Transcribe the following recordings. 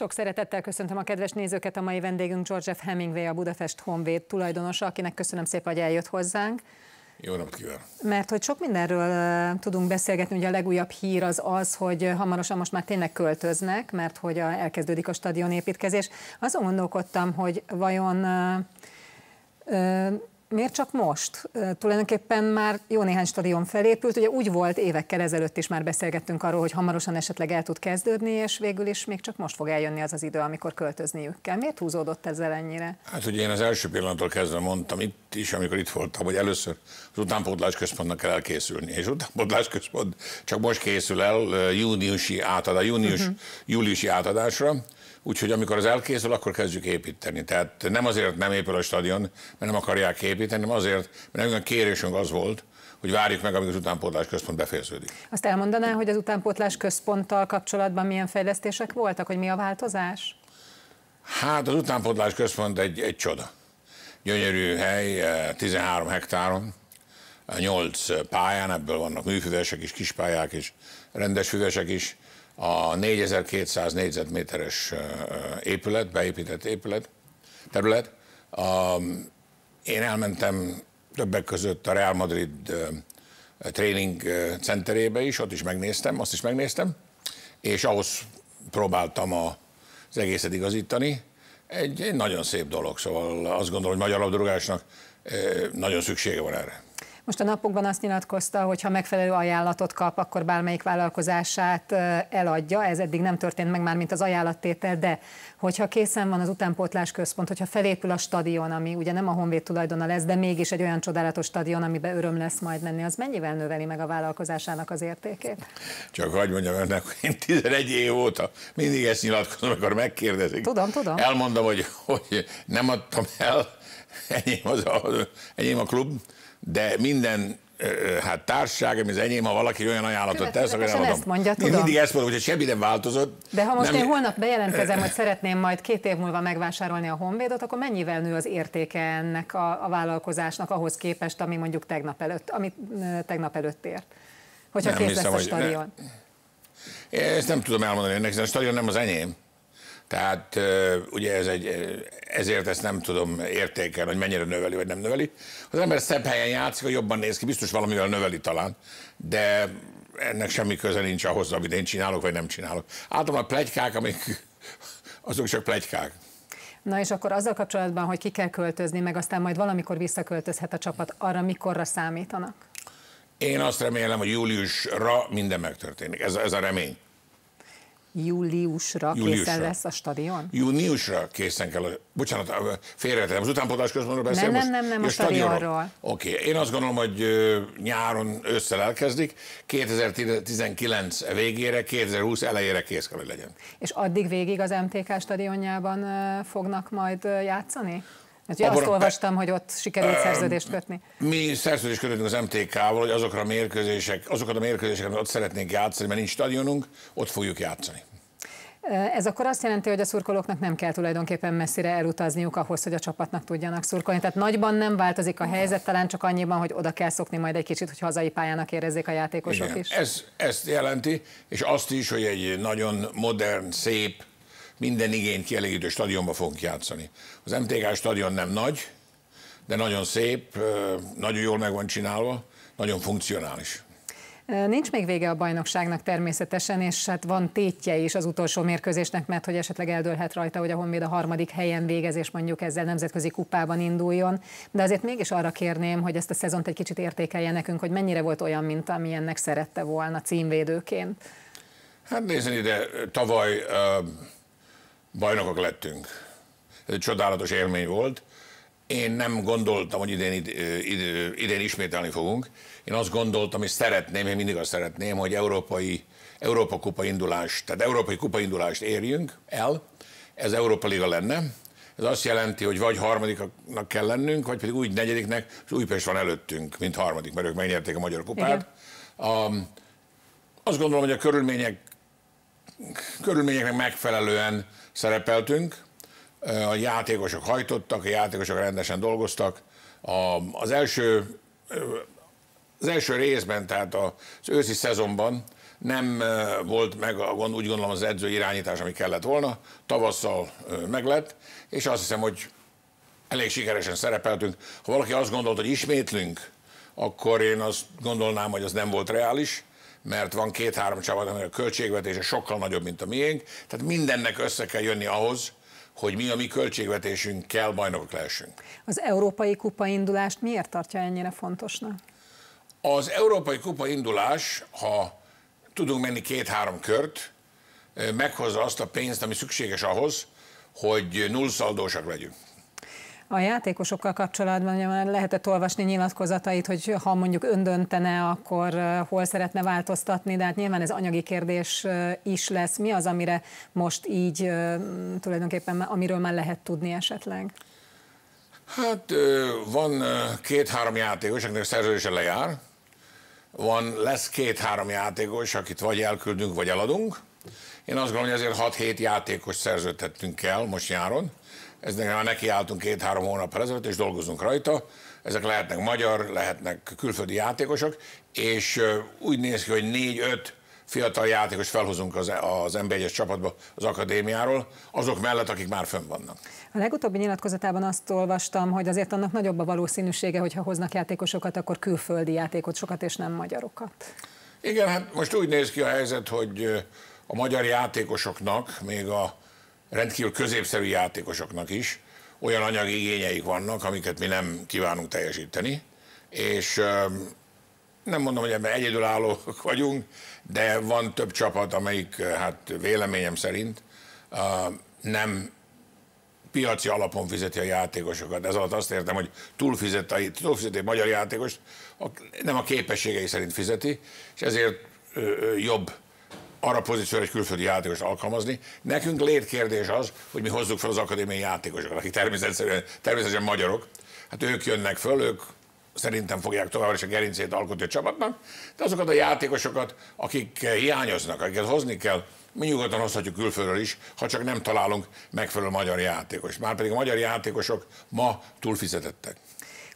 Sok szeretettel köszöntöm a kedves nézőket, a mai vendégünk George F. Hemingway, a Budapest Honvéd tulajdonosa, akinek köszönöm szépen, hogy eljött hozzánk. Jó napot kívánok! Mert hogy sok mindenről tudunk beszélgetni, ugye a legújabb hír az az, hogy hamarosan most már tényleg költöznek, mert hogy a, elkezdődik a stadion építkezés. Azon gondolkodtam, hogy vajon Miért csak most? Tulajdonképpen már jó néhány stadion felépült, ugye úgy volt évekkel ezelőtt is már beszélgettünk arról, hogy hamarosan esetleg el tud kezdődni, és végül is még csak most fog eljönni az az idő, amikor költözniük kell. Miért húzódott ezzel ennyire? Hát ugye én az első pillanattól kezdve mondtam itt is, amikor itt voltam, hogy először az utánpótlás központnak kell elkészülni, és utánpótlás központ csak most készül el júniusi átadás, június, uh-huh. júliusi átadásra, Úgyhogy amikor az elkészül, akkor kezdjük építeni. Tehát nem azért nem épül a stadion, mert nem akarják építeni, hanem azért, mert nagyon kérésünk az volt, hogy várjuk meg, amíg az utánpótlás központ befejeződik. Azt elmondaná, hogy az utánpótlás központtal kapcsolatban milyen fejlesztések voltak, hogy mi a változás? Hát az utánpótlás központ egy, egy csoda. Gyönyörű hely, 13 hektáron, 8 pályán, ebből vannak műfüvesek is, kispályák is, rendes füvesek is, a 4200 négyzetméteres épület, beépített épület, terület. Én elmentem többek között a Real Madrid tréning centerébe is, ott is megnéztem, azt is megnéztem, és ahhoz próbáltam a, az egészet igazítani. Egy, egy nagyon szép dolog, szóval azt gondolom, hogy magyar labdarúgásnak nagyon szüksége van erre. Most a napokban azt nyilatkozta, hogy ha megfelelő ajánlatot kap, akkor bármelyik vállalkozását eladja. Ez eddig nem történt meg már, mint az ajánlattétel, de hogyha készen van az utánpótlás központ, hogyha felépül a stadion, ami ugye nem a Honvéd tulajdona lesz, de mégis egy olyan csodálatos stadion, amiben öröm lesz majd menni, az mennyivel növeli meg a vállalkozásának az értékét? Csak hagyd mondjam önnek, hogy én 11 év óta mindig ezt nyilatkozom, akkor megkérdezik. Tudom, tudom. Elmondom, hogy, hogy nem adtam el, enyém, az a, enyém a klub, de minden hát társaság, ami az enyém, ha valaki olyan ajánlatot tesz, akkor nem ezt mondja, tudom. Én mindig ezt mondom, hogy semmi nem változott. De ha most nem... én holnap bejelentkezem, hogy szeretném majd két év múlva megvásárolni a Honvédot, akkor mennyivel nő az értéke ennek a, a vállalkozásnak ahhoz képest, ami mondjuk tegnap előtt, amit tegnap előtt ért? Hogyha nem kész hiszem, lesz a stadion. Ne... Én ezt nem tudom elmondani önnek, de a stadion nem az enyém. Tehát ugye ez egy, ezért ezt nem tudom értékelni, hogy mennyire növeli, vagy nem növeli. Az ember szebb helyen játszik, hogy jobban néz ki, biztos valamivel növeli talán, de ennek semmi köze nincs ahhoz, amit én csinálok, vagy nem csinálok. Általában a plegykák, amik azok csak plegykák. Na és akkor azzal kapcsolatban, hogy ki kell költözni, meg aztán majd valamikor visszaköltözhet a csapat, arra mikorra számítanak? Én azt remélem, hogy júliusra minden megtörténik. Ez, ez a remény júliusra, júliusra. készen lesz a stadion? Júniusra készen kell, bocsánat, félretettem, az utánpótlás közmondról beszélünk. Nem, nem, nem, nem, a, a stadionról. Oké, okay. én azt gondolom, hogy nyáron ősszel elkezdik, 2019 végére, 2020 elejére kész kell, hogy legyen. És addig végig az MTK stadionjában fognak majd játszani? Hát, azt olvastam, hogy ott sikerült szerződést kötni. Mi szerződést kötöttünk az MTK-val, hogy azokra a mérkőzések, azokat a mérkőzéseket, ott szeretnénk játszani, mert nincs stadionunk, ott fogjuk játszani. Ez akkor azt jelenti, hogy a szurkolóknak nem kell tulajdonképpen messzire elutazniuk ahhoz, hogy a csapatnak tudjanak szurkolni. Tehát nagyban nem változik a helyzet, talán csak annyiban, hogy oda kell szokni majd egy kicsit, hogy hazai pályának érezzék a játékosok Igen, is. Ez, ezt jelenti, és azt is, hogy egy nagyon modern, szép, minden igényt kielégítő stadionba fogunk játszani. Az MTK stadion nem nagy, de nagyon szép, nagyon jól meg van csinálva, nagyon funkcionális. Nincs még vége a bajnokságnak természetesen, és hát van tétje is az utolsó mérkőzésnek, mert hogy esetleg eldőlhet rajta, hogy a Honvéd a harmadik helyen végez, és mondjuk ezzel nemzetközi kupában induljon. De azért mégis arra kérném, hogy ezt a szezont egy kicsit értékelje nekünk, hogy mennyire volt olyan, mint amilyennek szerette volna címvédőként. Hát nézzen ide, tavaly uh bajnokok lettünk. Ez egy csodálatos élmény volt. Én nem gondoltam, hogy idén, idén, idén ismételni fogunk. Én azt gondoltam, és szeretném, én mindig azt szeretném, hogy európai, Európa kupa indulást, tehát európai kupa indulást érjünk el. Ez Európa Liga lenne. Ez azt jelenti, hogy vagy harmadiknak kell lennünk, vagy pedig úgy negyediknek, és Újpest van előttünk, mint harmadik, mert ők megnyerték a Magyar Kupát. Igen. Um, azt gondolom, hogy a körülmények körülményeknek megfelelően szerepeltünk, a játékosok hajtottak, a játékosok rendesen dolgoztak. A, az, első, az első részben, tehát az őszi szezonban nem volt meg a gond, úgy gondolom az edző irányítás, ami kellett volna. Tavasszal meg lett, és azt hiszem, hogy elég sikeresen szerepeltünk. Ha valaki azt gondolt, hogy ismétlünk, akkor én azt gondolnám, hogy az nem volt reális mert van két-három csapat, aminek a költségvetése sokkal nagyobb, mint a miénk, tehát mindennek össze kell jönni ahhoz, hogy mi a mi kell bajnokok lehessünk. Az Európai Kupa indulást miért tartja ennyire fontosnak? Az Európai Kupa indulás, ha tudunk menni két-három kört, meghozza azt a pénzt, ami szükséges ahhoz, hogy nullszaldósak legyünk. A játékosokkal kapcsolatban ugye már lehetett olvasni nyilatkozatait, hogy ha mondjuk öndöntene, akkor hol szeretne változtatni, de hát nyilván ez anyagi kérdés is lesz. Mi az, amire most így tulajdonképpen, amiről már lehet tudni esetleg? Hát van két-három játékos, akinek szerződése lejár, van, lesz két-három játékos, akit vagy elküldünk, vagy eladunk, én azt gondolom, hogy ezért 6-7 játékos szerződhettünk el most nyáron. Eznek már nekiálltunk két-három hónap ezelőtt, és dolgozunk rajta. Ezek lehetnek magyar, lehetnek külföldi játékosok, és úgy néz ki, hogy 4-5 fiatal játékos felhozunk az, az mb es csapatba az akadémiáról, azok mellett, akik már fönn vannak. A legutóbbi nyilatkozatában azt olvastam, hogy azért annak nagyobb a valószínűsége, hogy ha hoznak játékosokat, akkor külföldi játékosokat és nem magyarokat. Igen, hát most úgy néz ki a helyzet, hogy a magyar játékosoknak, még a rendkívül középszerű játékosoknak is olyan anyagi igényeik vannak, amiket mi nem kívánunk teljesíteni, és nem mondom, hogy ebben egyedülállók vagyunk, de van több csapat, amelyik hát véleményem szerint nem piaci alapon fizeti a játékosokat. Ez alatt azt értem, hogy túlfizet a, túlfizeti a magyar játékost, nem a képességei szerint fizeti, és ezért jobb arra pozícióra egy külföldi játékos alkalmazni. Nekünk létkérdés az, hogy mi hozzuk fel az akadémiai játékosokat, akik természetesen, természetesen magyarok. Hát ők jönnek föl, ők szerintem fogják tovább, is a gerincét alkotni a csapatnak, de azokat a játékosokat, akik hiányoznak, akiket hozni kell, mi nyugodtan hozhatjuk külföldről is, ha csak nem találunk megfelelő magyar játékos. Márpedig a magyar játékosok ma túlfizetettek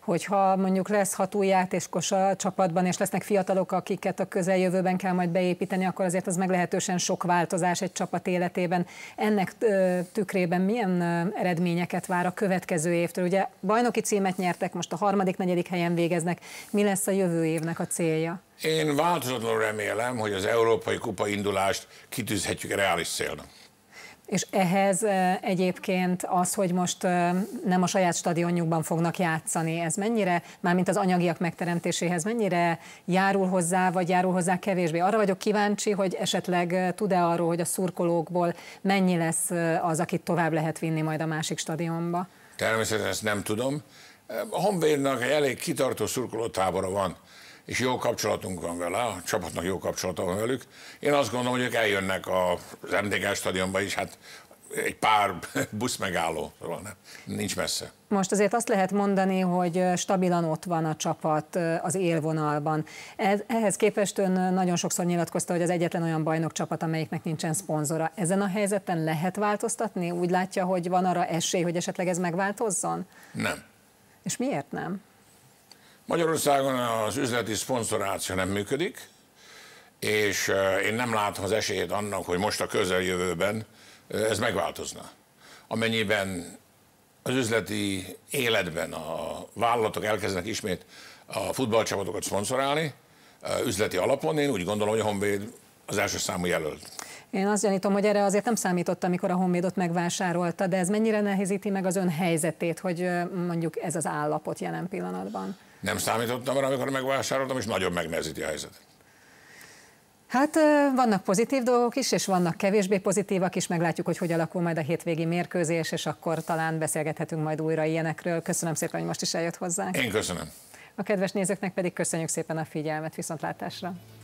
hogyha mondjuk lesz hat új játékos a csapatban, és lesznek fiatalok, akiket a közeljövőben kell majd beépíteni, akkor azért az meglehetősen sok változás egy csapat életében. Ennek tükrében milyen eredményeket vár a következő évtől? Ugye bajnoki címet nyertek, most a harmadik, negyedik helyen végeznek. Mi lesz a jövő évnek a célja? Én változatlanul remélem, hogy az Európai Kupa indulást kitűzhetjük reális célnak. És ehhez egyébként az, hogy most nem a saját stadionjukban fognak játszani, ez mennyire, mármint az anyagiak megteremtéséhez, mennyire járul hozzá, vagy járul hozzá kevésbé? Arra vagyok kíváncsi, hogy esetleg tud-e arról, hogy a szurkolókból mennyi lesz az, akit tovább lehet vinni majd a másik stadionba? Természetesen ezt nem tudom. A Honvédnak elég kitartó szurkolótábora van és jó kapcsolatunk van vele, a csapatnak jó kapcsolata van velük. Én azt gondolom, hogy ők eljönnek az MDK stadionba is, hát egy pár busz megálló, nincs messze. Most azért azt lehet mondani, hogy stabilan ott van a csapat az élvonalban. Ehhez képest ön nagyon sokszor nyilatkozta, hogy az egyetlen olyan bajnok csapat, amelyiknek nincsen szponzora. Ezen a helyzeten lehet változtatni? Úgy látja, hogy van arra esély, hogy esetleg ez megváltozzon? Nem. És miért nem? Magyarországon az üzleti szponzoráció nem működik, és én nem látom az esélyét annak, hogy most a közeljövőben ez megváltozna. Amennyiben az üzleti életben a vállalatok elkezdenek ismét a futballcsapatokat szponzorálni, üzleti alapon, én úgy gondolom, hogy a Honvéd az első számú jelölt. Én azt gyanítom, hogy erre azért nem számított, amikor a Honvédot megvásárolta, de ez mennyire nehézíti meg az ön helyzetét, hogy mondjuk ez az állapot jelen pillanatban? nem számítottam arra, amikor megvásároltam, és nagyon megnehezíti a helyzetet. Hát vannak pozitív dolgok is, és vannak kevésbé pozitívak is, meglátjuk, hogy hogy alakul majd a hétvégi mérkőzés, és akkor talán beszélgethetünk majd újra ilyenekről. Köszönöm szépen, hogy most is eljött hozzánk. Én köszönöm. A kedves nézőknek pedig köszönjük szépen a figyelmet, viszontlátásra.